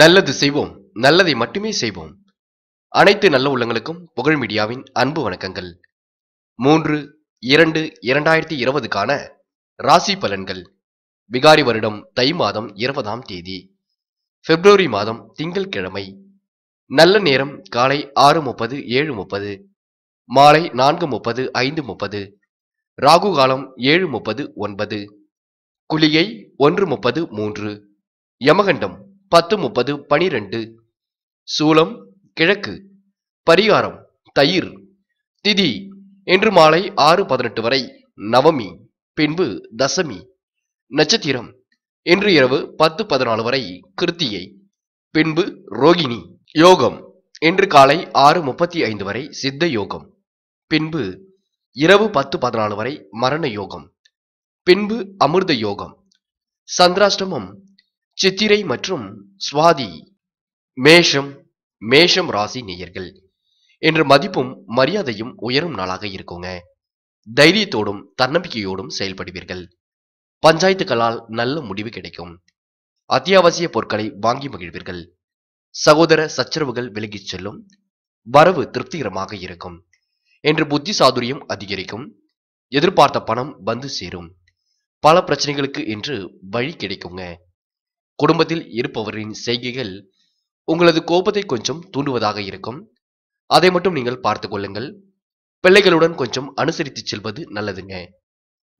நல்லது செய்வோம் நல்லதை மட்டுமே செய்வோம் அனைத்து நல்ல உள்ளங்களுக்கும் புகழ் மீடியாவின் அன்பு வணக்கங்கள் மூன்று இரண்டு இரண்டாயிரத்தி இருபதுக்கான ராசி பலன்கள் விகாரி வருடம் தை மாதம் இருபதாம் தேதி பிப்ரவரி மாதம் திங்கள் கிழமை நல்ல நேரம் காலை ஆறு முப்பது ஏழு முப்பது மாலை நான்கு முப்பது ஐந்து முப்பது ராகு காலம் ஏழு முப்பது ஒன்பது குளிகை ஒன்று முப்பது மூன்று யமகண்டம் பத்து முப்பது பனிரெண்டு சூலம் கிழக்கு பரிகாரம் தயிர் திதி இன்று மாலை ஆறு பதினெட்டு வரை நவமி பின்பு தசமி நட்சத்திரம் இன்று இரவு பத்து பதினாலு வரை கிருத்தியை பின்பு ரோகிணி யோகம் இன்று காலை ஆறு முப்பத்தி ஐந்து வரை சித்த யோகம் பின்பு இரவு பத்து பதினாலு வரை மரண யோகம் பின்பு அமிர்த யோகம் சந்திராஷ்டமம் சித்திரை மற்றும் சுவாதி மேஷம் மேஷம் ராசி நேயர்கள் என்ற மதிப்பும் மரியாதையும் உயரும் நாளாக இருக்குங்க தைரியத்தோடும் தன்னம்பிக்கையோடும் செயல்படுவீர்கள் பஞ்சாயத்துகளால் நல்ல முடிவு கிடைக்கும் அத்தியாவசிய பொருட்களை வாங்கி மகிழ்வீர்கள் சகோதர சச்சரவுகள் விலகிச் செல்லும் வரவு திருப்திகரமாக இருக்கும் என்று புத்தி சாதுரியம் அதிகரிக்கும் எதிர்பார்த்த பணம் வந்து சேரும் பல பிரச்சனைகளுக்கு இன்று வழி கிடைக்குங்க குடும்பத்தில் இருப்பவரின் செய்கைகள் உங்களது கோபத்தை கொஞ்சம் தூண்டுவதாக இருக்கும் அதை மட்டும் நீங்கள் பார்த்து கொள்ளுங்கள் பிள்ளைகளுடன் கொஞ்சம் அனுசரித்து செல்வது நல்லதுங்க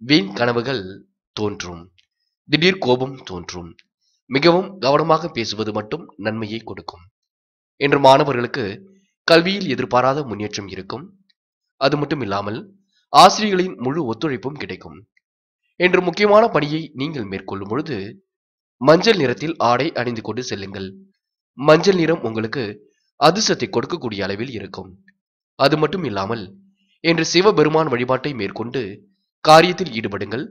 வீண் கனவுகள் தோன்றும் திடீர் கோபம் தோன்றும் மிகவும் கவனமாக பேசுவது மட்டும் நன்மையை கொடுக்கும் இன்று மாணவர்களுக்கு கல்வியில் எதிர்பாராத முன்னேற்றம் இருக்கும் அது மட்டும் இல்லாமல் ஆசிரியர்களின் முழு ஒத்துழைப்பும் கிடைக்கும் என்று முக்கியமான பணியை நீங்கள் மேற்கொள்ளும் பொழுது மஞ்சள் நிறத்தில் ஆடை அணிந்து கொண்டு செல்லுங்கள் மஞ்சள் நிறம் உங்களுக்கு அதிர்ஷ்டத்தை கொடுக்கக்கூடிய அளவில் இருக்கும் அது மட்டும் இல்லாமல் என்று சிவபெருமான் வழிபாட்டை மேற்கொண்டு காரியத்தில் ஈடுபடுங்கள்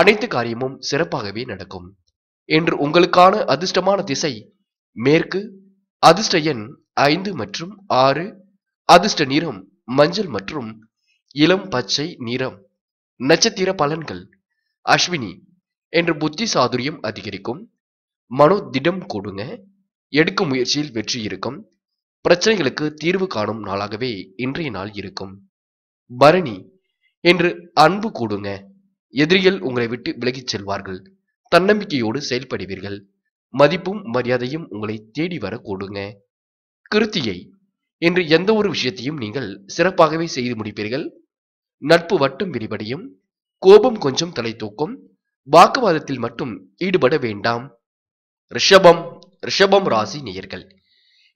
அனைத்து காரியமும் சிறப்பாகவே நடக்கும் என்று உங்களுக்கான அதிர்ஷ்டமான திசை மேற்கு அதிர்ஷ்ட எண் ஐந்து மற்றும் ஆறு அதிர்ஷ்ட நிறம் மஞ்சள் மற்றும் இளம் பச்சை நிறம் நட்சத்திர பலன்கள் அஸ்வினி என்று புத்தி சாதுரியம் அதிகரிக்கும் மனோ திடம் கொடுங்க எடுக்கும் முயற்சியில் வெற்றி இருக்கும் பிரச்சனைகளுக்கு தீர்வு காணும் நாளாகவே இன்றைய நாள் இருக்கும் பரணி என்று அன்பு கூடுங்க எதிரிகள் உங்களை விட்டு விலகிச் செல்வார்கள் தன்னம்பிக்கையோடு செயல்படுவீர்கள் மதிப்பும் மரியாதையும் உங்களை தேடி வர கூடுங்க கிருத்தியை என்று எந்த ஒரு விஷயத்தையும் நீங்கள் சிறப்பாகவே செய்து முடிப்பீர்கள் நட்பு வட்டும் விரிவடையும் கோபம் கொஞ்சம் தலை தூக்கும் வாக்குவாதத்தில் மட்டும் ஈடுபட வேண்டாம் ரிஷபம் ரிஷபம் ராசி நேயர்கள்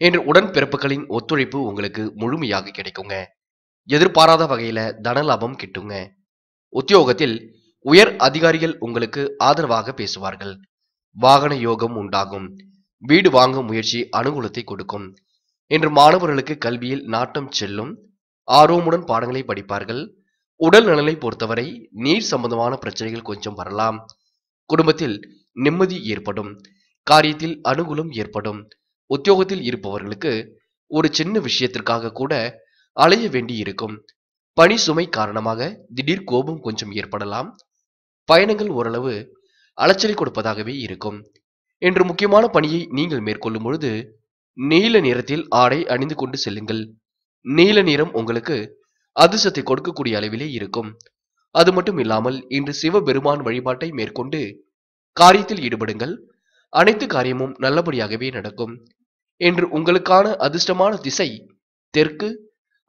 இன்று பிறப்புகளின் ஒத்துழைப்பு உங்களுக்கு முழுமையாக கிடைக்குங்க எதிர்பாராத வகையில தன லாபம் கிட்டுங்க உத்தியோகத்தில் உயர் அதிகாரிகள் உங்களுக்கு ஆதரவாக பேசுவார்கள் வாகன யோகம் உண்டாகும் வீடு வாங்கும் முயற்சி அனுகூலத்தை கொடுக்கும் இன்று மாணவர்களுக்கு கல்வியில் நாட்டம் செல்லும் ஆர்வமுடன் பாடங்களை படிப்பார்கள் உடல் நலனை பொறுத்தவரை நீர் சம்பந்தமான பிரச்சனைகள் கொஞ்சம் வரலாம் குடும்பத்தில் நிம்மதி ஏற்படும் காரியத்தில் அனுகூலம் ஏற்படும் உத்தியோகத்தில் இருப்பவர்களுக்கு ஒரு சின்ன விஷயத்திற்காக கூட அலைய வேண்டி இருக்கும் பணி சுமை காரணமாக திடீர் கோபம் கொஞ்சம் ஏற்படலாம் பயணங்கள் ஓரளவு அலைச்சலை கொடுப்பதாகவே இருக்கும் என்று முக்கியமான பணியை நீங்கள் மேற்கொள்ளும் பொழுது நீல நிறத்தில் ஆடை அணிந்து கொண்டு செல்லுங்கள் நீல நிறம் உங்களுக்கு அதிர்ஷத்தை கொடுக்கக்கூடிய அளவிலே இருக்கும் அது மட்டும் இல்லாமல் இன்று சிவபெருமான் வழிபாட்டை மேற்கொண்டு காரியத்தில் ஈடுபடுங்கள் அனைத்து காரியமும் நல்லபடியாகவே நடக்கும் என்று உங்களுக்கான அதிர்ஷ்டமான திசை தெற்கு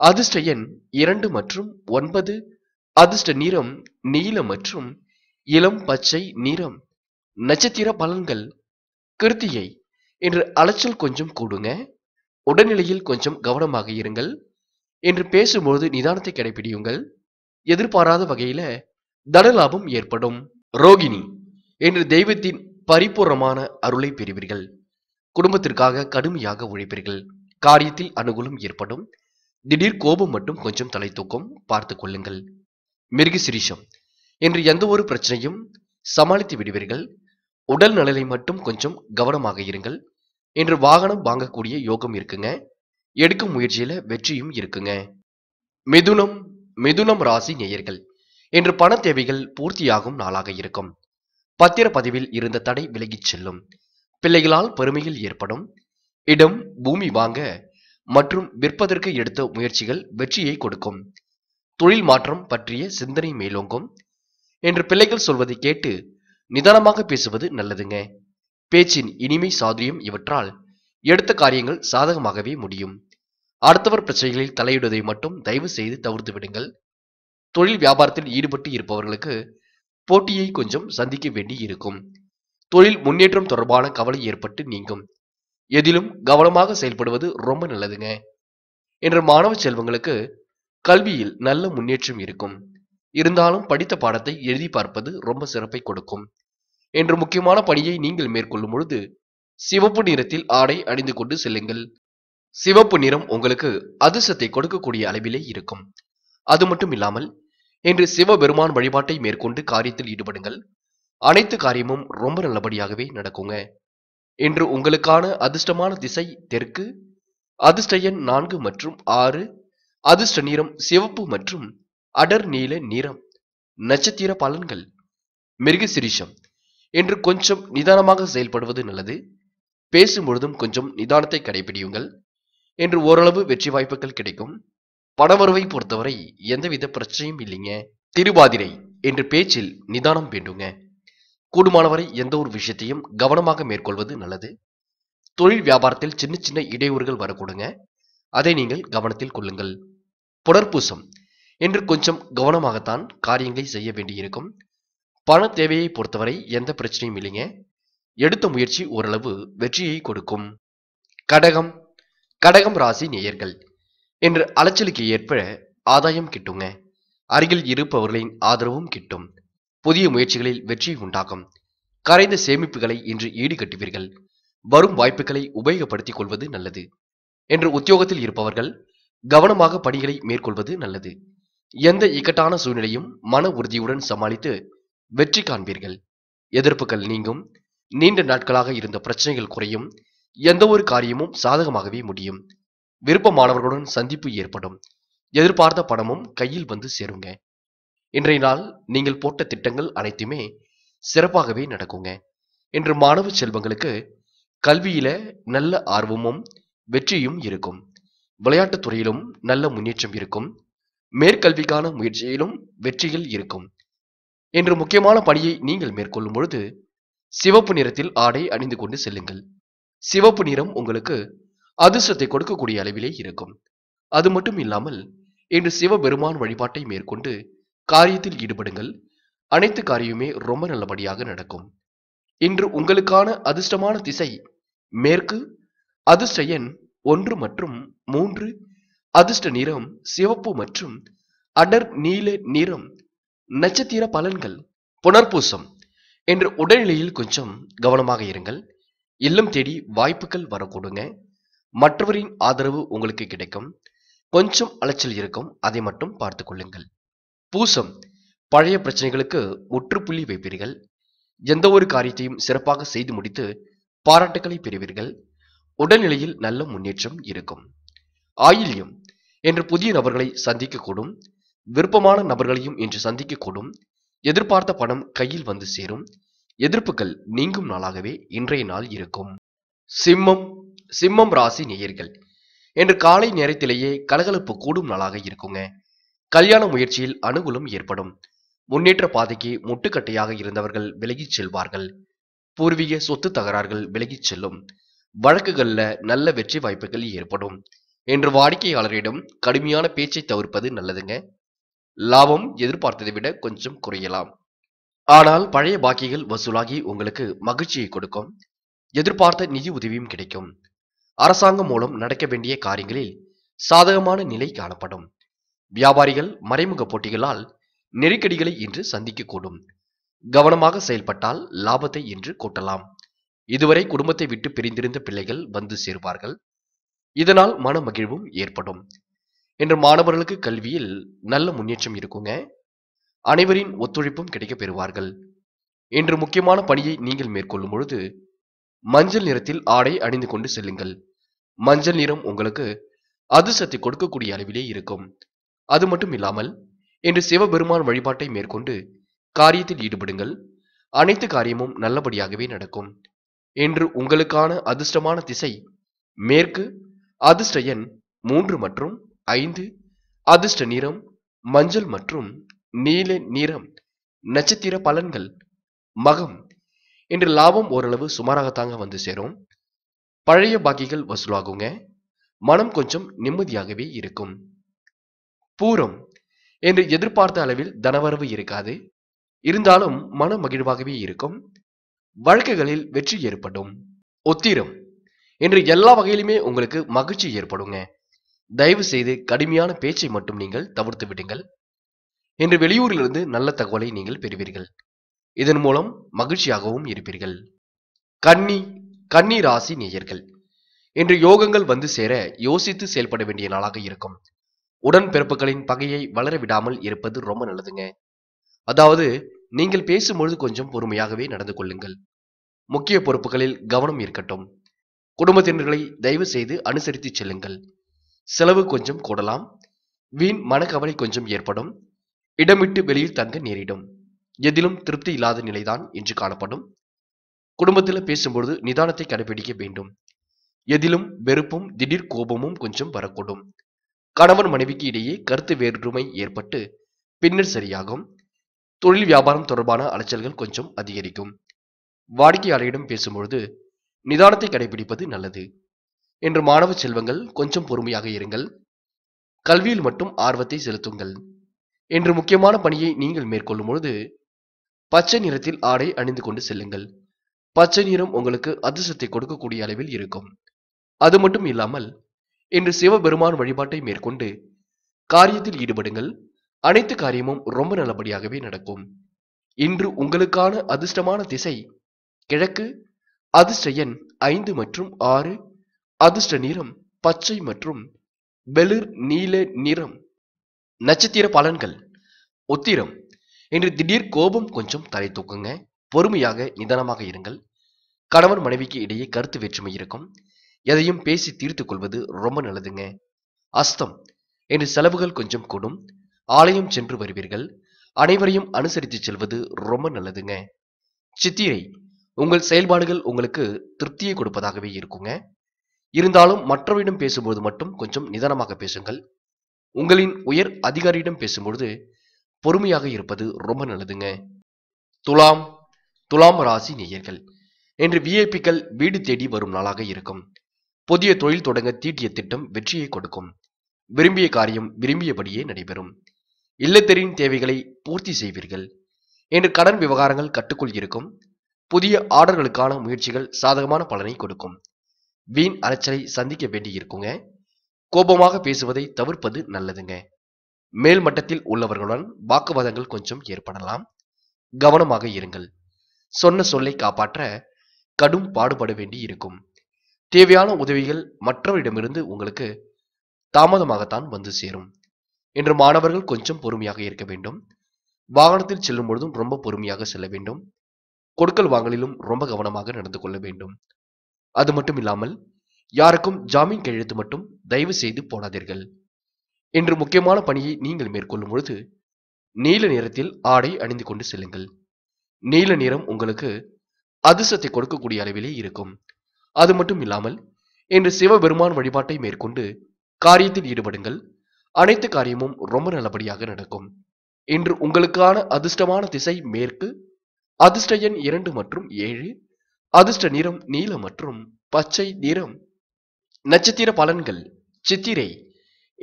அதிர்ஷ்ட எண் இரண்டு மற்றும் ஒன்பது அதிர்ஷ்ட நிறம் நீல மற்றும் இளம் பச்சை நிறம் நட்சத்திர பலன்கள் கிருத்தியை என்று அலைச்சல் கொஞ்சம் கூடுங்க உடல்நிலையில் கொஞ்சம் கவனமாக இருங்கள் என்று பேசும்போது நிதானத்தை கடைபிடியுங்கள் எதிர்பாராத வகையில தனலாபம் ஏற்படும் ரோகிணி என்று தெய்வத்தின் பரிபூர்ணமான அருளை பெறுவீர்கள் குடும்பத்திற்காக கடுமையாக உழைப்பீர்கள் காரியத்தில் அனுகூலம் ஏற்படும் திடீர் கோபம் மட்டும் கொஞ்சம் தலை தூக்கம் பார்த்து கொள்ளுங்கள் மிருகசிரீஷம் என்று எந்த ஒரு பிரச்சனையும் சமாளித்து விடுவீர்கள் உடல் நலனை மட்டும் கொஞ்சம் கவனமாக இருங்கள் இன்று வாகனம் வாங்கக்கூடிய யோகம் இருக்குங்க எடுக்கும் முயற்சியில வெற்றியும் இருக்குங்க மிதுனம் மிதுனம் ராசி நேயர்கள் இன்று பண தேவைகள் பூர்த்தியாகும் நாளாக இருக்கும் பத்திரப்பதிவில் இருந்த தடை விலகிச் செல்லும் பிள்ளைகளால் பெருமையில் ஏற்படும் இடம் பூமி வாங்க மற்றும் விற்பதற்கு எடுத்த முயற்சிகள் வெற்றியை கொடுக்கும் தொழில் மாற்றம் பற்றிய சிந்தனை மேலோங்கும் என்று பிள்ளைகள் சொல்வதை கேட்டு நிதானமாக பேசுவது நல்லதுங்க பேச்சின் இனிமை சாதுரியம் இவற்றால் எடுத்த காரியங்கள் சாதகமாகவே முடியும் அடுத்தவர் பிரச்சனைகளில் தலையிடுவதை மட்டும் தயவு செய்து தவிர்த்து விடுங்கள் தொழில் வியாபாரத்தில் ஈடுபட்டு இருப்பவர்களுக்கு போட்டியை கொஞ்சம் சந்திக்க வேண்டி இருக்கும் தொழில் முன்னேற்றம் தொடர்பான கவலை ஏற்பட்டு நீங்கும் எதிலும் கவனமாக செயல்படுவது ரொம்ப நல்லதுங்க என்ற மாணவ செல்வங்களுக்கு கல்வியில் நல்ல முன்னேற்றம் இருக்கும் இருந்தாலும் படித்த பாடத்தை எழுதி பார்ப்பது ரொம்ப சிறப்பை கொடுக்கும் என்று முக்கியமான பணியை நீங்கள் மேற்கொள்ளும் பொழுது சிவப்பு நிறத்தில் ஆடை அணிந்து கொண்டு செல்லுங்கள் சிவப்பு நிறம் உங்களுக்கு அதிர்ஷ்டத்தை கொடுக்கக்கூடிய அளவிலே இருக்கும் அது மட்டும் இல்லாமல் என்று சிவபெருமான் வழிபாட்டை மேற்கொண்டு காரியத்தில் ஈடுபடுங்கள் அனைத்து காரியமும் ரொம்ப நல்லபடியாகவே நடக்குங்க இன்று உங்களுக்கான அதிர்ஷ்டமான திசை தெற்கு அதிர்ஷ்ட எண் நான்கு மற்றும் ஆறு அதிர்ஷ்ட நிறம் சிவப்பு மற்றும் அடர் நீல நிறம் நட்சத்திர பலன்கள் மிருகசிரிஷம் என்று கொஞ்சம் நிதானமாக செயல்படுவது நல்லது பேசும்பொழுதும் கொஞ்சம் நிதானத்தை கடைபிடியுங்கள் என்று ஓரளவு வெற்றி வாய்ப்புகள் கிடைக்கும் பணவரவை பொறுத்தவரை எந்தவித பிரச்சனையும் இல்லைங்க திருவாதிரை என்று பேச்சில் நிதானம் வேண்டுங்க கூடுமானவரை எந்த ஒரு விஷயத்தையும் கவனமாக மேற்கொள்வது நல்லது தொழில் வியாபாரத்தில் சின்ன சின்ன இடையூறுகள் வரக்கூடுங்க அதை நீங்கள் கவனத்தில் கொள்ளுங்கள் புனர்பூசம் என்று கொஞ்சம் கவனமாகத்தான் காரியங்களை செய்ய வேண்டியிருக்கும் பண தேவையை பொறுத்தவரை எந்த பிரச்சனையும் இல்லைங்க எடுத்த முயற்சி ஓரளவு வெற்றியை கொடுக்கும் கடகம் கடகம் ராசி நேயர்கள் என்று அலைச்சலுக்கு ஏற்ப ஆதாயம் கிட்டுங்க அருகில் இருப்பவர்களின் ஆதரவும் கிட்டும் புதிய முயற்சிகளில் வெற்றி உண்டாகும் கரைந்த சேமிப்புகளை இன்று ஈடுகட்டுவீர்கள் வரும் வாய்ப்புகளை உபயோகப்படுத்திக் கொள்வது நல்லது என்று உத்தியோகத்தில் இருப்பவர்கள் கவனமாக பணிகளை மேற்கொள்வது நல்லது எந்த இக்கட்டான சூழ்நிலையும் மன உறுதியுடன் சமாளித்து வெற்றி காண்பீர்கள் எதிர்ப்புகள் நீங்கும் நீண்ட நாட்களாக இருந்த பிரச்சனைகள் குறையும் எந்த ஒரு காரியமும் சாதகமாகவே முடியும் விருப்பமானவர்களுடன் சந்திப்பு ஏற்படும் எதிர்பார்த்த பணமும் கையில் வந்து சேருங்க இன்றைய நாள் நீங்கள் போட்ட திட்டங்கள் அனைத்துமே சிறப்பாகவே நடக்குங்க இன்று மாணவ செல்வங்களுக்கு கல்வியில நல்ல ஆர்வமும் வெற்றியும் இருக்கும் விளையாட்டுத் துறையிலும் நல்ல முன்னேற்றம் இருக்கும் மேற்கல்விக்கான முயற்சியிலும் வெற்றிகள் இருக்கும் என்று முக்கியமான பணியை நீங்கள் மேற்கொள்ளும் பொழுது சிவப்பு நிறத்தில் ஆடை அணிந்து கொண்டு செல்லுங்கள் சிவப்பு நிறம் உங்களுக்கு அதிர்ஷ்டத்தை கொடுக்கக்கூடிய அளவிலே இருக்கும் அது மட்டும் இல்லாமல் இன்று சிவபெருமான் வழிபாட்டை மேற்கொண்டு காரியத்தில் ஈடுபடுங்கள் அனைத்து காரியமே ரொம்ப நல்லபடியாக நடக்கும் இன்று உங்களுக்கான அதிர்ஷ்டமான திசை மேற்கு அதிர்ஷ்ட எண் ஒன்று மற்றும் மூன்று அதிர்ஷ்ட நிறம் சிவப்பு மற்றும் அடர் நீல நிறம் நட்சத்திர பலன்கள் புனர்பூசம் என்று உடல்நிலையில் கொஞ்சம் கவனமாக இருங்கள் இல்லம் தேடி வாய்ப்புகள் வரக்கூடுங்க மற்றவரின் ஆதரவு உங்களுக்கு கிடைக்கும் கொஞ்சம் அலைச்சல் இருக்கும் அதை மட்டும் பார்த்து கொள்ளுங்கள் பூசம் பழைய பிரச்சனைகளுக்கு முற்றுப்புள்ளி வைப்பீர்கள் எந்த ஒரு காரியத்தையும் சிறப்பாக செய்து முடித்து பாராட்டுகளை பெறுவீர்கள் உடல்நிலையில் நல்ல முன்னேற்றம் இருக்கும் ஆயில்யம் என்று புதிய நபர்களை சந்திக்கக்கூடும் விருப்பமான நபர்களையும் இன்று சந்திக்கக்கூடும் எதிர்பார்த்த பணம் கையில் வந்து சேரும் எதிர்ப்புகள் நீங்கும் நாளாகவே இன்றைய நாள் இருக்கும் சிம்மம் சிம்மம் ராசி நேயர்கள் இன்று காலை நேரத்திலேயே கலகலப்பு கூடும் நாளாக இருக்குங்க கல்யாண முயற்சியில் அனுகூலம் ஏற்படும் முன்னேற்ற பாதைக்கு முட்டுக்கட்டையாக இருந்தவர்கள் விலகிச் செல்வார்கள் பூர்வீக சொத்து தகராறுகள் விலகிச் செல்லும் வழக்குகள்ல நல்ல வெற்றி வாய்ப்புகள் ஏற்படும் என்று வாடிக்கையாளரிடம் கடுமையான பேச்சை தவிர்ப்பது நல்லதுங்க லாபம் எதிர்பார்த்ததை விட கொஞ்சம் குறையலாம் ஆனால் பழைய பாக்கிகள் வசூலாகி உங்களுக்கு மகிழ்ச்சியை கொடுக்கும் எதிர்பார்த்த நிதி உதவியும் கிடைக்கும் அரசாங்கம் மூலம் நடக்க வேண்டிய காரியங்களில் சாதகமான நிலை காணப்படும் வியாபாரிகள் மறைமுக போட்டிகளால் நெருக்கடிகளை இன்று சந்திக்கக்கூடும் கவனமாக செயல்பட்டால் லாபத்தை இன்று கூட்டலாம் இதுவரை குடும்பத்தை விட்டு பிரிந்திருந்த பிள்ளைகள் வந்து சேருவார்கள் இதனால் மன மகிழ்வும் ஏற்படும் இன்று மாணவர்களுக்கு கல்வியில் நல்ல முன்னேற்றம் இருக்குங்க அனைவரின் ஒத்துழைப்பும் கிடைக்க பெறுவார்கள் இன்று முக்கியமான பணியை நீங்கள் மேற்கொள்ளும் பொழுது மஞ்சள் நிறத்தில் ஆடை அணிந்து கொண்டு செல்லுங்கள் மஞ்சள் நிறம் உங்களுக்கு அதிர்ஷ்டத்தை கொடுக்கக்கூடிய அளவிலே இருக்கும் அது மட்டும் இல்லாமல் இன்று சிவபெருமான் வழிபாட்டை மேற்கொண்டு காரியத்தில் ஈடுபடுங்கள் அனைத்து காரியமும் நல்லபடியாகவே நடக்கும் இன்று உங்களுக்கான அதிர்ஷ்டமான திசை மேற்கு அதிர்ஷ்ட எண் மூன்று மற்றும் ஐந்து அதிர்ஷ்ட நிறம் மஞ்சள் மற்றும் நீல நிறம் நட்சத்திர பலன்கள் மகம் இன்று லாபம் ஓரளவு சுமாராகத்தாங்க வந்து சேரும் பழைய பாக்கிகள் வசூலாகுங்க மனம் கொஞ்சம் நிம்மதியாகவே இருக்கும் பூரம் என்று எதிர்பார்த்த அளவில் தனவரவு இருக்காது இருந்தாலும் மன மகிழ்வாகவே இருக்கும் வழக்குகளில் வெற்றி ஏற்படும் ஒத்திரம் என்று எல்லா வகையிலுமே உங்களுக்கு மகிழ்ச்சி ஏற்படுங்க தயவு செய்து கடுமையான பேச்சை மட்டும் நீங்கள் தவிர்த்து விடுங்கள் என்று வெளியூரிலிருந்து நல்ல தகவலை நீங்கள் பெறுவீர்கள் இதன் மூலம் மகிழ்ச்சியாகவும் இருப்பீர்கள் கன்னி ராசி நேயர்கள் இன்று யோகங்கள் வந்து சேர யோசித்து செயல்பட வேண்டிய நாளாக இருக்கும் உடன் பிறப்புகளின் பகையை வளர விடாமல் இருப்பது ரொம்ப நல்லதுங்க அதாவது நீங்கள் பேசும்பொழுது கொஞ்சம் பொறுமையாகவே நடந்து கொள்ளுங்கள் முக்கிய பொறுப்புகளில் கவனம் இருக்கட்டும் குடும்பத்தினர்களை தயவு செய்து அனுசரித்து செல்லுங்கள் செலவு கொஞ்சம் கூடலாம் வீண் மனக்கவலை கொஞ்சம் ஏற்படும் இடமிட்டு வெளியில் தங்க நேரிடும் எதிலும் திருப்தி இல்லாத நிலைதான் இன்று காணப்படும் குடும்பத்தில் பேசும்பொழுது நிதானத்தை கடைபிடிக்க வேண்டும் எதிலும் வெறுப்பும் திடீர் கோபமும் கொஞ்சம் வரக்கூடும் கணவன் மனைவிக்கு இடையே கருத்து வேற்றுமை ஏற்பட்டு பின்னர் சரியாகும் தொழில் வியாபாரம் தொடர்பான அலைச்சல்கள் கொஞ்சம் அதிகரிக்கும் வாடிக்கையாளரிடம் பேசும்பொழுது நிதானத்தை கடைபிடிப்பது நல்லது என்று மாணவ செல்வங்கள் கொஞ்சம் பொறுமையாக இருங்கள் கல்வியில் மட்டும் ஆர்வத்தை செலுத்துங்கள் என்று முக்கியமான பணியை நீங்கள் மேற்கொள்ளும் பொழுது பச்சை நிறத்தில் ஆடை அணிந்து கொண்டு செல்லுங்கள் பச்சை நிறம் உங்களுக்கு அதிர்ஷ்டத்தை கொடுக்கக்கூடிய அளவில் இருக்கும் அது மட்டும் இல்லாமல் இன்று சிவபெருமான் வழிபாட்டை மேற்கொண்டு காரியத்தில் ஈடுபடுங்கள் அனைத்து காரியமும் ரொம்ப நல்லபடியாகவே நடக்கும் இன்று உங்களுக்கான அதிர்ஷ்டமான திசை கிழக்கு அதிர்ஷ்ட எண் ஐந்து மற்றும் ஆறு அதிர்ஷ்ட நிறம் பச்சை மற்றும் வெளிர் நீல நிறம் நட்சத்திர பலன்கள் உத்திரம் இன்று திடீர் கோபம் கொஞ்சம் தலை தூக்குங்க பொறுமையாக நிதானமாக இருங்கள் கணவன் மனைவிக்கு இடையே கருத்து வேற்றுமை இருக்கும் எதையும் பேசி தீர்த்து கொள்வது ரொம்ப நல்லதுங்க அஸ்தம் என்று செலவுகள் கொஞ்சம் கூடும் ஆலயம் சென்று வருவீர்கள் அனைவரையும் அனுசரித்து செல்வது ரொம்ப நல்லதுங்க சித்திரை உங்கள் செயல்பாடுகள் உங்களுக்கு திருப்தியை கொடுப்பதாகவே இருக்குங்க இருந்தாலும் மற்றவரிடம் பேசும்போது மட்டும் கொஞ்சம் நிதானமாக பேசுங்கள் உங்களின் உயர் அதிகாரியிடம் பேசும்பொழுது பொறுமையாக இருப்பது ரொம்ப நல்லதுங்க துலாம் துலாம் ராசி நேயர்கள் என்று விஐபிக்கள் வீடு தேடி வரும் நாளாக இருக்கும் புதிய தொழில் தொடங்க தீட்டிய திட்டம் வெற்றியை கொடுக்கும் விரும்பிய காரியம் விரும்பியபடியே நடைபெறும் இல்லத்தரின் தேவைகளை பூர்த்தி செய்வீர்கள் என்று கடன் விவகாரங்கள் கட்டுக்குள் இருக்கும் புதிய ஆர்டர்களுக்கான முயற்சிகள் சாதகமான பலனை கொடுக்கும் வீண் அலைச்சலை சந்திக்க வேண்டியிருக்குங்க கோபமாக பேசுவதை தவிர்ப்பது நல்லதுங்க மேல் மட்டத்தில் உள்ளவர்களுடன் வாக்குவாதங்கள் கொஞ்சம் ஏற்படலாம் கவனமாக இருங்கள் சொன்ன சொல்லை காப்பாற்ற கடும் பாடுபட வேண்டி இருக்கும் தேவையான உதவிகள் மற்றவரிடமிருந்து உங்களுக்கு தாமதமாகத்தான் வந்து சேரும் என்று மாணவர்கள் கொஞ்சம் பொறுமையாக இருக்க வேண்டும் வாகனத்தில் செல்லும் பொழுதும் ரொம்ப பொறுமையாக செல்ல வேண்டும் கொடுக்கல் வாங்கலிலும் ரொம்ப கவனமாக நடந்து கொள்ள வேண்டும் அது மட்டும் இல்லாமல் யாருக்கும் ஜாமீன் கையெழுத்து மட்டும் தயவு செய்து போடாதீர்கள் இன்று முக்கியமான பணியை நீங்கள் மேற்கொள்ளும் பொழுது நீல நிறத்தில் ஆடை அணிந்து கொண்டு செல்லுங்கள் நீல நிறம் உங்களுக்கு அதிர்ஷ்டத்தை கொடுக்கக்கூடிய அளவிலே இருக்கும் அது மட்டும் இல்லாமல் இன்று சிவபெருமான் வழிபாட்டை மேற்கொண்டு காரியத்தில் ஈடுபடுங்கள் அனைத்து காரியமும் ரொம்ப நல்லபடியாக நடக்கும் இன்று உங்களுக்கான அதிர்ஷ்டமான திசை மேற்கு அதிர்ஷ்ட எண் இரண்டு மற்றும் ஏழு அதிர்ஷ்ட நிறம் நீல மற்றும் பச்சை நிறம் நட்சத்திர பலன்கள் சித்திரை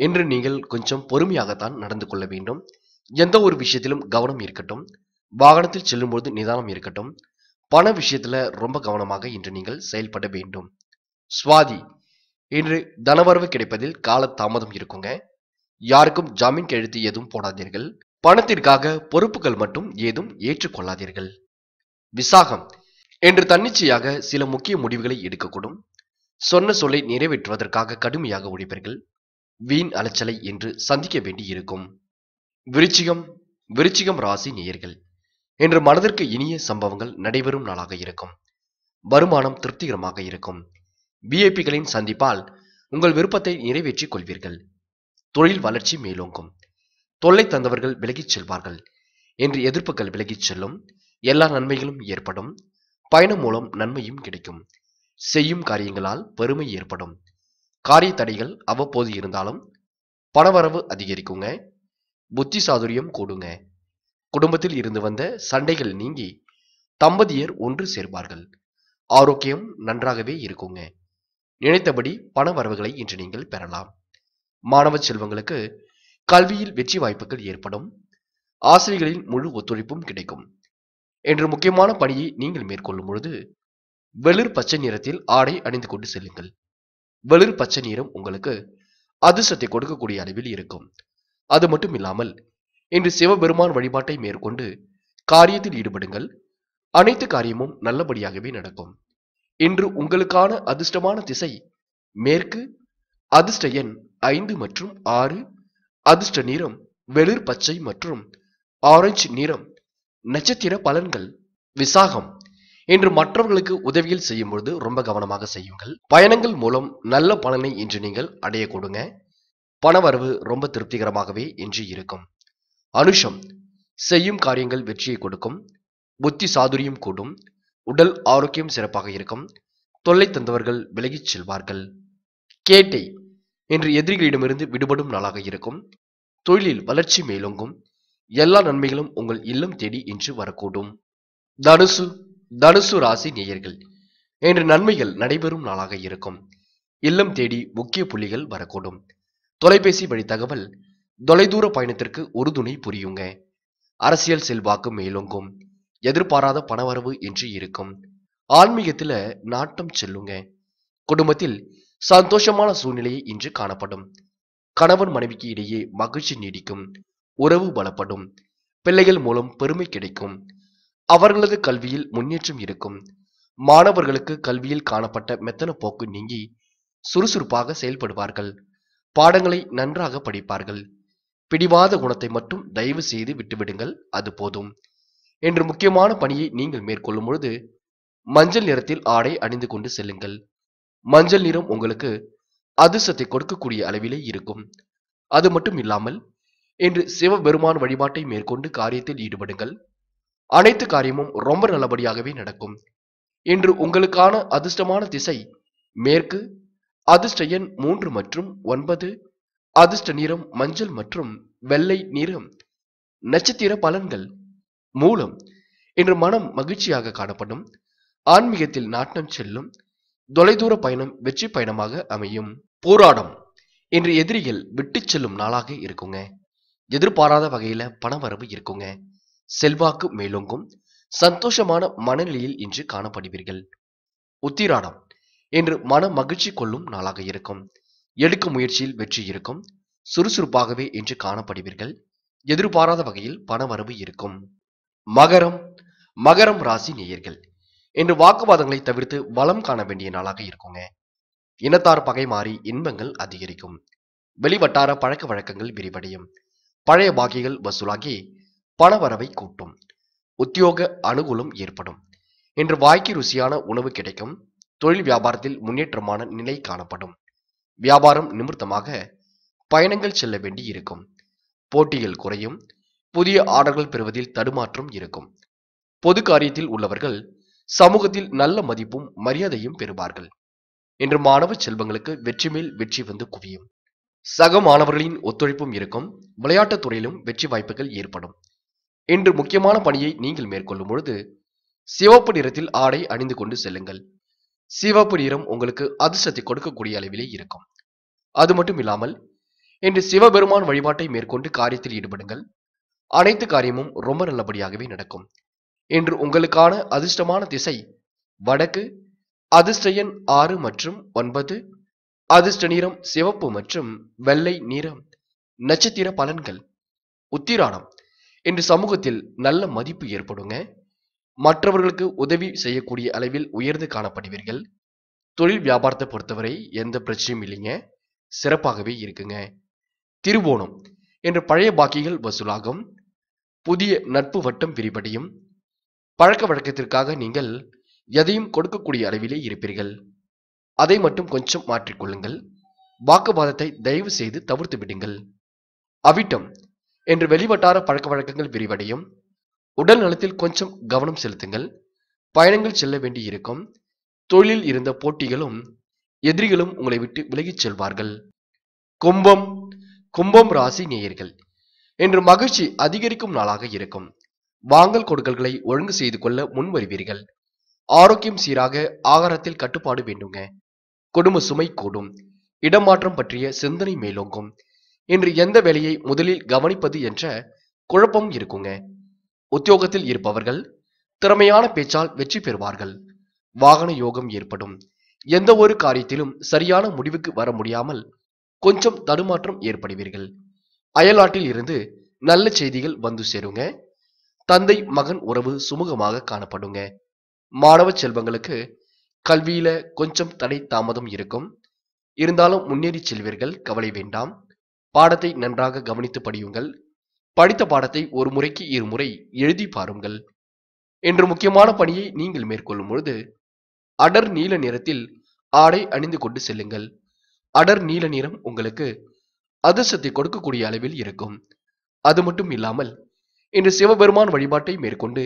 என்று நீங்கள் கொஞ்சம் பொறுமையாகத்தான் நடந்து கொள்ள வேண்டும் எந்த ஒரு விஷயத்திலும் கவனம் இருக்கட்டும் வாகனத்தில் செல்லும்போது நிதானம் இருக்கட்டும் பண விஷயத்துல ரொம்ப கவனமாக இன்று நீங்கள் செயல்பட வேண்டும் சுவாதி இன்று தனவரவு கிடைப்பதில் கால தாமதம் இருக்குங்க யாருக்கும் ஜாமீன் கெழுத்து எதுவும் போடாதீர்கள் பணத்திற்காக பொறுப்புகள் மட்டும் ஏதும் ஏற்றுக்கொள்ளாதீர்கள் விசாகம் என்று தன்னிச்சையாக சில முக்கிய முடிவுகளை எடுக்கக்கூடும் சொன்ன சொல்லை நிறைவேற்றுவதற்காக கடுமையாக உழைப்பீர்கள் வீண் அலைச்சலை என்று சந்திக்க வேண்டி இருக்கும் விருச்சிகம் விருச்சிகம் ராசி நேயர்கள் என்று மனதிற்கு இனிய சம்பவங்கள் நடைபெறும் நாளாக இருக்கும் வருமானம் திருப்திகரமாக இருக்கும் விஐபிகளின் சந்திப்பால் உங்கள் விருப்பத்தை நிறைவேற்றிக் கொள்வீர்கள் தொழில் வளர்ச்சி மேலோங்கும் தொல்லை தந்தவர்கள் விலகிச் செல்வார்கள் என்று எதிர்ப்புகள் விலகிச் செல்லும் எல்லா நன்மைகளும் ஏற்படும் பயணம் மூலம் நன்மையும் கிடைக்கும் செய்யும் காரியங்களால் பெருமை ஏற்படும் காரிய தடைகள் அவ்வப்போது இருந்தாலும் பணவரவு அதிகரிக்குங்க புத்தி சாதுரியம் கூடுங்க குடும்பத்தில் இருந்து வந்த சண்டைகள் நீங்கி தம்பதியர் ஒன்று சேர்வார்கள் ஆரோக்கியம் நன்றாகவே இருக்குங்க நினைத்தபடி பண வரவுகளை இன்று நீங்கள் பெறலாம் மாணவ செல்வங்களுக்கு கல்வியில் வெற்றி வாய்ப்புகள் ஏற்படும் ஆசிரியர்களின் முழு ஒத்துழைப்பும் கிடைக்கும் என்று முக்கியமான பணியை நீங்கள் மேற்கொள்ளும் பொழுது வெளிர் பச்சை நிறத்தில் ஆடை அணிந்து கொண்டு செல்லுங்கள் வெளிர் பச்சை நிறம் உங்களுக்கு அதிர்ஷ்டத்தை கொடுக்கக்கூடிய அளவில் இருக்கும் அது மட்டும் இல்லாமல் இன்று சிவபெருமான் வழிபாட்டை மேற்கொண்டு காரியத்தில் ஈடுபடுங்கள் அனைத்து காரியமும் நல்லபடியாகவே நடக்கும் இன்று உங்களுக்கான அதிர்ஷ்டமான திசை மேற்கு அதிர்ஷ்ட எண் ஐந்து மற்றும் ஆறு அதிர்ஷ்ட நிறம் வெளிர் பச்சை மற்றும் ஆரஞ்சு நிறம் நட்சத்திர பலன்கள் விசாகம் இன்று மற்றவர்களுக்கு உதவியில் செய்யும் பொழுது ரொம்ப கவனமாக செய்யுங்கள் பயணங்கள் மூலம் நல்ல பலனை இன்று நீங்கள் அடைய கொடுங்க பணவரவு ரொம்ப திருப்திகரமாகவே இன்று இருக்கும் அனுஷம் செய்யும் காரியங்கள் வெற்றியை கொடுக்கும் புத்தி சாதுரியம் கூடும் உடல் ஆரோக்கியம் சிறப்பாக இருக்கும் தொல்லை தந்தவர்கள் விலகிச் செல்வார்கள் கேட்டை என்று எதிரிகளிடமிருந்து விடுபடும் நாளாக இருக்கும் தொழிலில் வளர்ச்சி மேலோங்கும் எல்லா நன்மைகளும் உங்கள் இல்லம் தேடி இன்று வரக்கூடும் தனுசு தனுசு ராசி நேயர்கள் என்று நன்மைகள் நடைபெறும் நாளாக இருக்கும் இல்லம் தேடி முக்கிய புள்ளிகள் வரக்கூடும் தொலைபேசி வழி தகவல் தொலைதூர பயணத்திற்கு உறுதுணை புரியுங்க அரசியல் செல்வாக்கு மேலோங்கும் எதிர்பாராத பணவரவு என்று இருக்கும் ஆன்மீகத்துல நாட்டம் செல்லுங்க குடும்பத்தில் சந்தோஷமான சூழ்நிலையை இன்று காணப்படும் கணவன் மனைவிக்கு இடையே மகிழ்ச்சி நீடிக்கும் உறவு பலப்படும் பிள்ளைகள் மூலம் பெருமை கிடைக்கும் அவர்களது கல்வியில் முன்னேற்றம் இருக்கும் மாணவர்களுக்கு கல்வியில் காணப்பட்ட மெத்தன போக்கு நீங்கி சுறுசுறுப்பாக செயல்படுவார்கள் பாடங்களை நன்றாக படிப்பார்கள் பிடிவாத குணத்தை மட்டும் தயவு செய்து விட்டுவிடுங்கள் அது போதும் என்று முக்கியமான பணியை நீங்கள் மேற்கொள்ளும் பொழுது மஞ்சள் நிறத்தில் ஆடை அணிந்து கொண்டு செல்லுங்கள் மஞ்சள் நிறம் உங்களுக்கு அதிர்ஷ்டத்தை கொடுக்கக்கூடிய அளவிலே இருக்கும் அது மட்டும் இல்லாமல் என்று சிவபெருமான் வழிபாட்டை மேற்கொண்டு காரியத்தில் ஈடுபடுங்கள் அனைத்து காரியமும் ரொம்ப நல்லபடியாகவே நடக்கும் இன்று உங்களுக்கான அதிர்ஷ்டமான திசை மேற்கு அதிர்ஷ்ட எண் மூன்று மற்றும் ஒன்பது அதிர்ஷ்ட நிறம் மஞ்சள் மற்றும் வெள்ளை நிறம் நட்சத்திர பலன்கள் மூலம் இன்று மனம் மகிழ்ச்சியாக காணப்படும் ஆன்மீகத்தில் நாட்டம் செல்லும் தொலைதூர பயணம் வெற்றி பயணமாக அமையும் போராடம் இன்று எதிரிகள் விட்டு செல்லும் நாளாக இருக்குங்க எதிர்பாராத வகையில பண வரவு இருக்குங்க செல்வாக்கு மேலோங்கும் சந்தோஷமான மனநிலையில் இன்று காணப்படுவீர்கள் உத்திராடம் இன்று மன மகிழ்ச்சி கொள்ளும் நாளாக இருக்கும் எடுக்கும் முயற்சியில் வெற்றி இருக்கும் சுறுசுறுப்பாகவே என்று காணப்படுவீர்கள் எதிர்பாராத வகையில் பணவரவு இருக்கும் மகரம் மகரம் ராசி நேயர்கள் என்று வாக்குவாதங்களை தவிர்த்து பலம் காண வேண்டிய நாளாக இருக்குங்க இனத்தார் பகை மாறி இன்பங்கள் அதிகரிக்கும் வெளிவட்டார பழக்க வழக்கங்கள் விரிவடையும் பழைய பாக்கிகள் வசூலாகி பணவரவை கூட்டும் உத்தியோக அனுகூலம் ஏற்படும் இன்று வாய்க்கு ருசியான உணவு கிடைக்கும் தொழில் வியாபாரத்தில் முன்னேற்றமான நிலை காணப்படும் வியாபாரம் நிமித்தமாக பயணங்கள் செல்ல வேண்டி இருக்கும் போட்டிகள் குறையும் புதிய ஆர்டர்கள் பெறுவதில் தடுமாற்றம் இருக்கும் பொது காரியத்தில் உள்ளவர்கள் சமூகத்தில் நல்ல மதிப்பும் மரியாதையும் பெறுவார்கள் இன்று மாணவ செல்வங்களுக்கு வெற்றி மேல் வெற்றி வந்து குவியும் சக மாணவர்களின் ஒத்துழைப்பும் இருக்கும் விளையாட்டுத் துறையிலும் வெற்றி வாய்ப்புகள் ஏற்படும் இன்று முக்கியமான பணியை நீங்கள் மேற்கொள்ளும் பொழுது சிவப்பு நிறத்தில் ஆடை அணிந்து கொண்டு செல்லுங்கள் சிவப்பு நிறம் உங்களுக்கு அதிர்ஷ்டத்தை கொடுக்கக்கூடிய அளவிலே இருக்கும் அது மட்டும் இல்லாமல் இன்று சிவபெருமான் வழிபாட்டை மேற்கொண்டு காரியத்தில் ஈடுபடுங்கள் அனைத்து காரியமும் ரொம்ப நல்லபடியாகவே நடக்கும் இன்று உங்களுக்கான அதிர்ஷ்டமான திசை வடக்கு அதிர்ஷ்ட எண் ஆறு மற்றும் ஒன்பது அதிர்ஷ்ட நிறம் சிவப்பு மற்றும் வெள்ளை நிறம் நட்சத்திர பலன்கள் உத்திராடம் இன்று சமூகத்தில் நல்ல மதிப்பு ஏற்படுங்க மற்றவர்களுக்கு உதவி செய்யக்கூடிய அளவில் உயர்ந்து காணப்படுவீர்கள் தொழில் வியாபாரத்தை பொறுத்தவரை எந்த பிரச்சனையும் இல்லைங்க சிறப்பாகவே இருக்குங்க திருவோணம் என்று பழைய பாக்கிகள் வசூலாகும் புதிய நட்பு வட்டம் விரிவடையும் பழக்க வழக்கத்திற்காக நீங்கள் எதையும் கொடுக்கக்கூடிய அளவிலே இருப்பீர்கள் அதை மட்டும் கொஞ்சம் மாற்றிக்கொள்ளுங்கள் வாக்குவாதத்தை தயவு செய்து தவிர்த்து விடுங்கள் அவிட்டம் என்று வெளிவட்டார பழக்க வழக்கங்கள் விரிவடையும் உடல் நலத்தில் கொஞ்சம் கவனம் செலுத்துங்கள் பயணங்கள் செல்ல வேண்டியிருக்கும் தொழிலில் இருந்த போட்டிகளும் எதிரிகளும் உங்களை விட்டு விலகிச் செல்வார்கள் கும்பம் கும்பம் ராசி நேயர்கள் என்று மகிழ்ச்சி அதிகரிக்கும் நாளாக இருக்கும் வாங்கல் கொடுக்கல்களை ஒழுங்கு செய்து கொள்ள முன்வருவீர்கள் ஆரோக்கியம் சீராக ஆகாரத்தில் கட்டுப்பாடு வேண்டுங்க குடும்ப சுமை கூடும் இடமாற்றம் பற்றிய சிந்தனை மேலோங்கும் இன்று எந்த வேலையை முதலில் கவனிப்பது என்ற குழப்பம் இருக்குங்க உத்தியோகத்தில் இருப்பவர்கள் திறமையான பேச்சால் வெற்றி பெறுவார்கள் வாகன யோகம் ஏற்படும் எந்த ஒரு காரியத்திலும் சரியான முடிவுக்கு வர முடியாமல் கொஞ்சம் தடுமாற்றம் ஏற்படுவீர்கள் அயல்நாட்டில் இருந்து நல்ல செய்திகள் வந்து சேருங்க தந்தை மகன் உறவு சுமூகமாக காணப்படுங்க மாணவ செல்வங்களுக்கு கல்வியில கொஞ்சம் தடை தாமதம் இருக்கும் இருந்தாலும் முன்னேறி செல்வீர்கள் கவலை வேண்டாம் பாடத்தை நன்றாக கவனித்து படியுங்கள் படித்த பாடத்தை ஒரு முறைக்கு இருமுறை எழுதி பாருங்கள் என்று முக்கியமான பணியை நீங்கள் மேற்கொள்ளும் பொழுது அடர் நீல நிறத்தில் ஆடை அணிந்து கொண்டு செல்லுங்கள் அடர் நீல நிறம் உங்களுக்கு அதிர்ஷ்டத்தை கொடுக்கக்கூடிய அளவில் இருக்கும் அது மட்டும் இல்லாமல் இன்று சிவபெருமான் வழிபாட்டை மேற்கொண்டு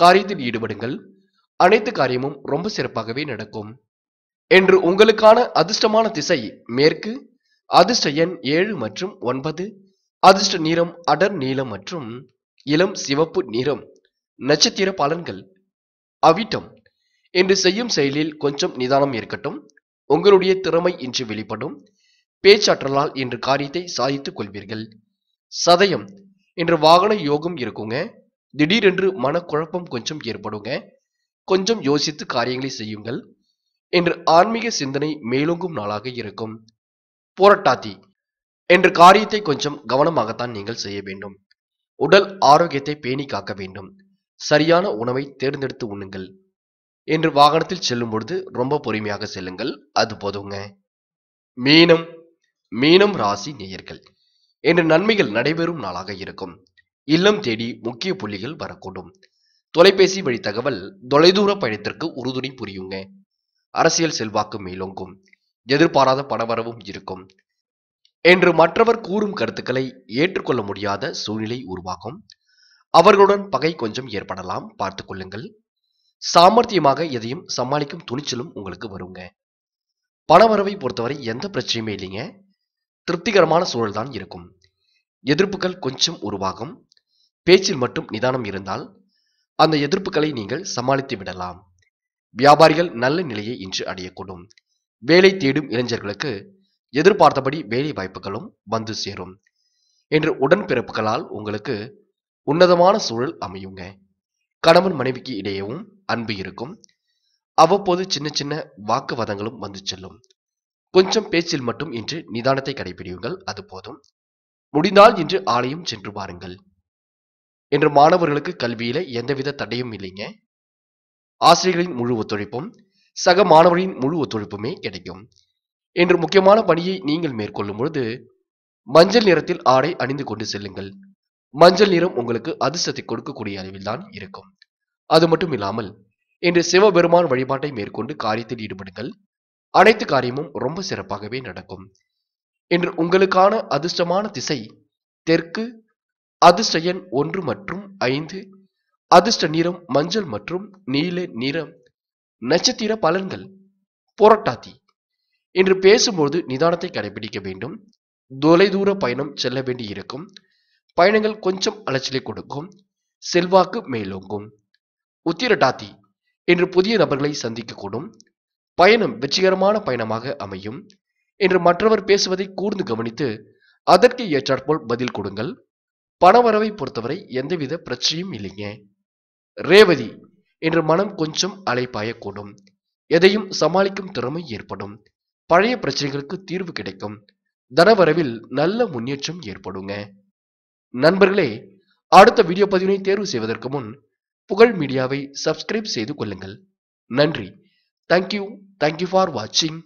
காரியத்தில் ஈடுபடுங்கள் அனைத்து காரியமும் ரொம்ப சிறப்பாகவே நடக்கும் என்று உங்களுக்கான அதிர்ஷ்டமான திசை மேற்கு அதிர்ஷ்ட எண் ஏழு மற்றும் ஒன்பது அதிர்ஷ்ட நீரம் அடர் நீளம் மற்றும் இளம் சிவப்பு நிறம் நட்சத்திர பலன்கள் அவிட்டம் என்று செய்யும் செயலில் கொஞ்சம் நிதானம் இருக்கட்டும் உங்களுடைய திறமை இன்று வெளிப்படும் பேச்சாற்றலால் இன்று காரியத்தை சாதித்துக் கொள்வீர்கள் சதயம் என்று வாகன யோகம் இருக்குங்க திடீரென்று மனக்குழப்பம் கொஞ்சம் ஏற்படுங்க கொஞ்சம் யோசித்து காரியங்களை செய்யுங்கள் என்று ஆன்மீக சிந்தனை மேலோங்கும் நாளாக இருக்கும் போராட்டாத்தி என்று காரியத்தை கொஞ்சம் கவனமாகத்தான் நீங்கள் செய்ய வேண்டும் உடல் ஆரோக்கியத்தை பேணி காக்க வேண்டும் சரியான உணவை தேர்ந்தெடுத்து உண்ணுங்கள் என்று வாகனத்தில் செல்லும் பொழுது ரொம்ப பொறுமையாக செல்லுங்கள் அது போதுங்க மீனம் மீனம் ராசி நேயர்கள் என்று நன்மைகள் நடைபெறும் நாளாக இருக்கும் இல்லம் தேடி முக்கிய புள்ளிகள் வரக்கூடும் தொலைபேசி வழி தகவல் தொலைதூர பயணத்திற்கு உறுதுணை புரியுங்க அரசியல் செல்வாக்கு மேலோங்கும் எதிர்பாராத பணவரவும் இருக்கும் என்று மற்றவர் கூறும் கருத்துக்களை ஏற்றுக்கொள்ள முடியாத சூழ்நிலை உருவாகும் அவர்களுடன் பகை கொஞ்சம் ஏற்படலாம் பார்த்து கொள்ளுங்கள் சாமர்த்தியமாக எதையும் சமாளிக்கும் துணிச்சலும் உங்களுக்கு வருங்க பணவரவை பொறுத்தவரை எந்த பிரச்சனையுமே இல்லைங்க திருப்திகரமான சூழல் தான் இருக்கும் எதிர்ப்புகள் கொஞ்சம் உருவாகும் பேச்சில் மட்டும் நிதானம் இருந்தால் அந்த எதிர்ப்புகளை நீங்கள் சமாளித்து விடலாம் வியாபாரிகள் நல்ல நிலையை இன்று அடையக்கூடும் வேலை தேடும் இளைஞர்களுக்கு எதிர்பார்த்தபடி வேலை வாய்ப்புகளும் வந்து சேரும் என்று உடன்பிறப்புகளால் உங்களுக்கு உன்னதமான சூழல் அமையுங்க கணவன் மனைவிக்கு இடையேவும் அன்பு இருக்கும் அவ்வப்போது சின்ன சின்ன வாக்குவாதங்களும் வந்து செல்லும் கொஞ்சம் பேச்சில் மட்டும் இன்று நிதானத்தை கடைபிடிவுங்கள் அது போதும் முடிந்தால் இன்று ஆலயம் சென்று பாருங்கள் என்று மாணவர்களுக்கு கல்வியில எந்தவித தடையும் இல்லைங்க ஆசிரியர்களின் முழு ஒத்துழைப்பும் சக மாணவரின் முழு ஒத்துழைப்புமே கிடைக்கும் என்று முக்கியமான பணியை நீங்கள் மேற்கொள்ளும் பொழுது மஞ்சள் நிறத்தில் ஆடை அணிந்து கொண்டு செல்லுங்கள் மஞ்சள் நிறம் உங்களுக்கு அதிர்ஷ்டத்தை கொடுக்கக்கூடிய அளவில் தான் இருக்கும் அது மட்டும் இல்லாமல் இன்று சிவபெருமான் வழிபாட்டை மேற்கொண்டு காரியத்தில் ஈடுபடுங்கள் அனைத்து காரியமும் ரொம்ப சிறப்பாகவே நடக்கும் இன்று உங்களுக்கான அதிர்ஷ்டமான திசை தெற்கு அதிர்ஷ்ட எண் ஒன்று மற்றும் ஐந்து அதிர்ஷ்ட நிறம் மஞ்சள் மற்றும் நீல நிறம் நட்சத்திர பலன்கள் புரட்டாத்தி என்று பேசும்போது நிதானத்தை கடைபிடிக்க வேண்டும் தொலைதூர பயணம் செல்ல வேண்டி இருக்கும் பயணங்கள் கொஞ்சம் அலைச்சலை கொடுக்கும் செல்வாக்கு மேலோங்கும் உத்திரட்டாத்தி என்று புதிய நபர்களை சந்திக்கக்கூடும் பயணம் வெற்றிகரமான பயணமாக அமையும் என்று மற்றவர் பேசுவதை கூர்ந்து கவனித்து அதற்கு ஏற்றாற்போல் பதில் கொடுங்கள் பணவரவை பொறுத்தவரை எந்தவித பிரச்சனையும் இல்லைங்க ரேவதி என்று மனம் கொஞ்சம் அலைப்பாயக்கூடும் எதையும் சமாளிக்கும் திறமை ஏற்படும் பழைய பிரச்சனைகளுக்கு தீர்வு கிடைக்கும் தனவரவில் நல்ல முன்னேற்றம் ஏற்படுங்க நண்பர்களே அடுத்த வீடியோ பதிவினை தேர்வு செய்வதற்கு முன் புகழ் மீடியாவை சப்ஸ்கிரைப் செய்து கொள்ளுங்கள் நன்றி தேங்க்யூ தேங்க்யூ ஃபார் வாட்சிங்